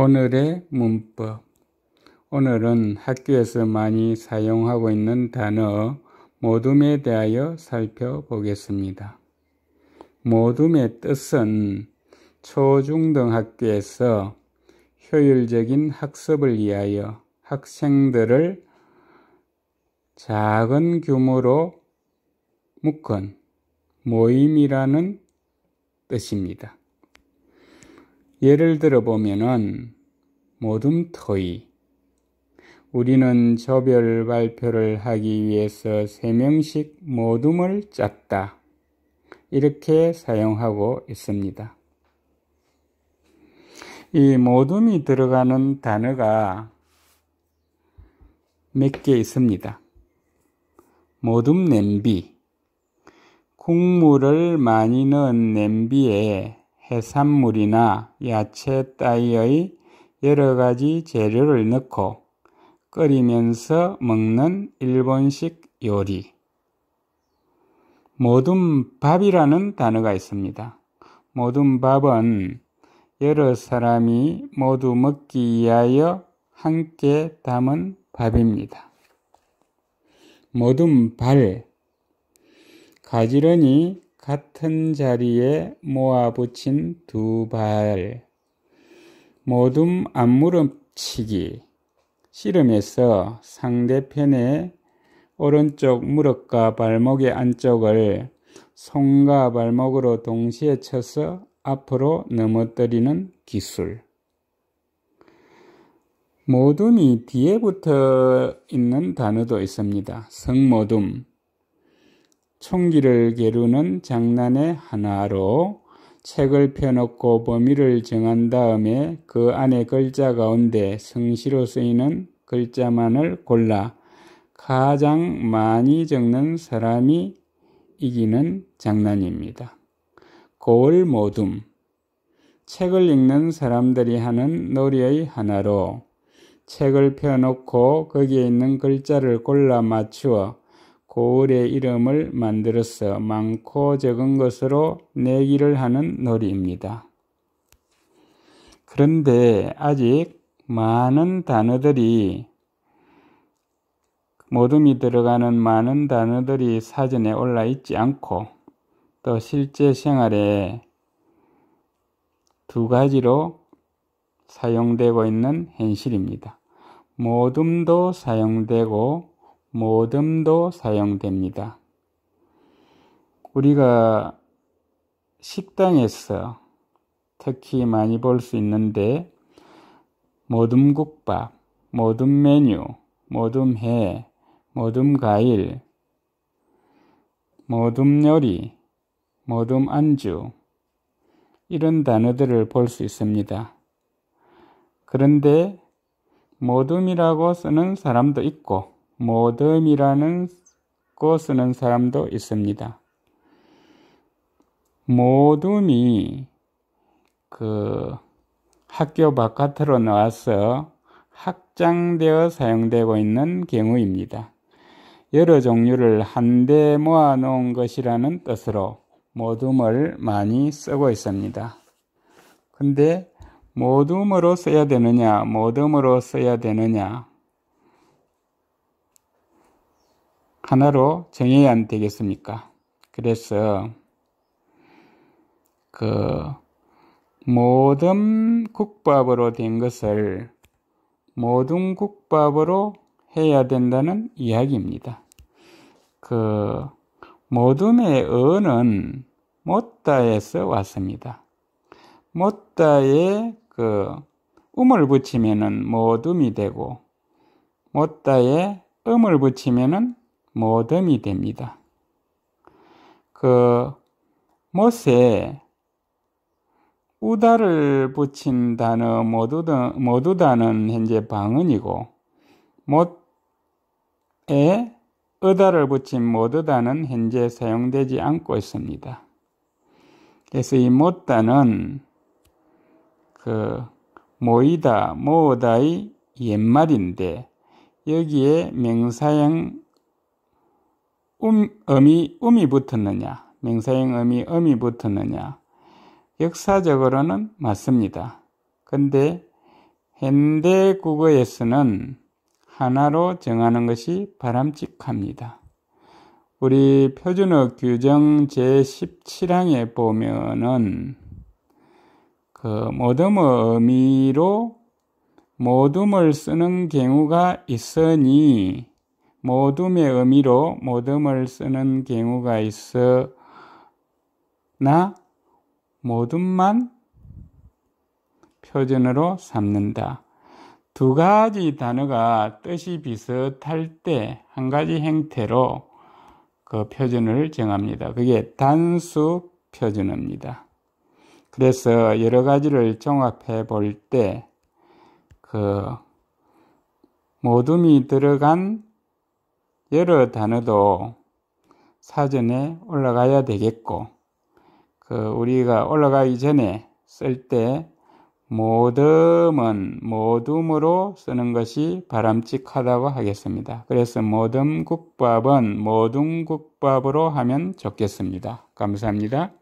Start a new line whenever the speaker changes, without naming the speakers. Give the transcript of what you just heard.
오늘의 문법. 오늘은 학교에서 많이 사용하고 있는 단어 모둠에 대하여 살펴보겠습니다. 모둠의 뜻은 초중등 학교에서 효율적인 학습을 위하여 학생들을 작은 규모로 묶은 모임이라는 뜻입니다. 예를 들어 보면은 모둠터이 우리는 조별 발표를 하기 위해서 세명씩 모둠을 짰다. 이렇게 사용하고 있습니다. 이 모둠이 들어가는 단어가 몇 개 있습니다. 모둠 냄비. 국물을 많이 넣은 냄비에 해산물이나 야채 따위의 여러 가지 재료를 넣고 끓이면서 먹는 일본식 요리. 모둠 밥이라는 단어가 있습니다. 모둠 밥은 여러 사람이 모두 먹기 위하여 함께 담은 밥입니다. 모둠 발, 가지런히 같은 자리에 모아붙인 두 발, 모둠 앞무릎치기, 씨름에서 상대편의 오른쪽 무릎과 발목의 안쪽을 손과 발목으로 동시에 쳐서 앞으로 넘어뜨리는 기술. 모둠이 뒤에 붙어 있는 단어도 있습니다. 성모둠, 총기를 겨루는 장난의 하나로 책을 펴놓고 범위를 정한 다음에 그 안에 글자 가운데 성시로 쓰이는 글자만을 골라 가장 많이 적는 사람이 이기는 장난입니다. 고을 모둠 책을 읽는 사람들이 하는 놀이의 하나로 책을 펴놓고 거기에 있는 글자를 골라 맞추어 고을의 이름을 만들어서 많고 적은 것으로 내기를 하는 놀이입니다. 그런데 아직 많은 단어들이 모둠이 들어가는 많은 단어들이 사전에 올라 있지 않고 또 실제 생활에 두 가지로 사용되고 있는 현실입니다. 모둠도 사용되고 모듬도 사용됩니다. 우리가 식당에서 특히 많이 볼 수 있는데 모듬국밥모듬 메뉴, 모듬해모듬 과일, 모듬 요리, 모듬 안주 이런 단어들을 볼 수 있습니다. 그런데 모듬이라고 쓰는 사람도 있고 모듬이라는 거 쓰는 사람도 있습니다. 모듬이그 학교 바깥으로 나와서 확장되어 사용되고 있는 경우입니다. 여러 종류를 한데 모아 놓은 것이라는 뜻으로 모둠을 많이 쓰고 있습니다. 근데 모둠으로 써야 되느냐, 모둠으로 써야 되느냐, 하나로 정해야 안 되겠습니까? 그래서 그 모든 국밥으로 된 것을 모든 국밥으로 해야 된다는 이야기입니다. 그 모둠의 어는 못다에서 왔습니다. 못다에 그 음을 붙이면은 모둠이 되고 못다에 음을 붙이면은 모듬이 됩니다. 그 못에 우다를 붙인 단어 모두다, 모두다는 현재 방언이고 못에 어다를 붙인 모두다는 현재 사용되지 않고 있습니다. 그래서 이 못다는 그 모이다, 모으다의 옛말인데 여기에 명사형 음, 음이 음이 붙었느냐, 명사형 음이 음이 붙었느냐. 역사적으로는 맞습니다. 근데 현대 국어에서는 하나로 정하는 것이 바람직합니다. 우리 표준어 규정 제17항에 보면은 그 모듬어 의미로 모둠을 쓰는 경우가 있으니 모둠의 의미로 모둠을 쓰는 경우가 있으나 모둠만 표준으로 삼는다. 두 가지 단어가 뜻이 비슷할 때 한 가지 형태로그 표준을 정합니다. 그게 단수 표준입니다 그래서 여러 가지를 종합해 볼 때 그 모둠이 들어간 여러 단어도 사전에 올라가야 되겠고, 그 우리가 올라가기 전에 쓸 때 모듬은 모둠으로 쓰는 것이 바람직하다고 하겠습니다. 그래서 모둠 국밥은 모둠 국밥으로 하면 좋겠습니다. 감사합니다.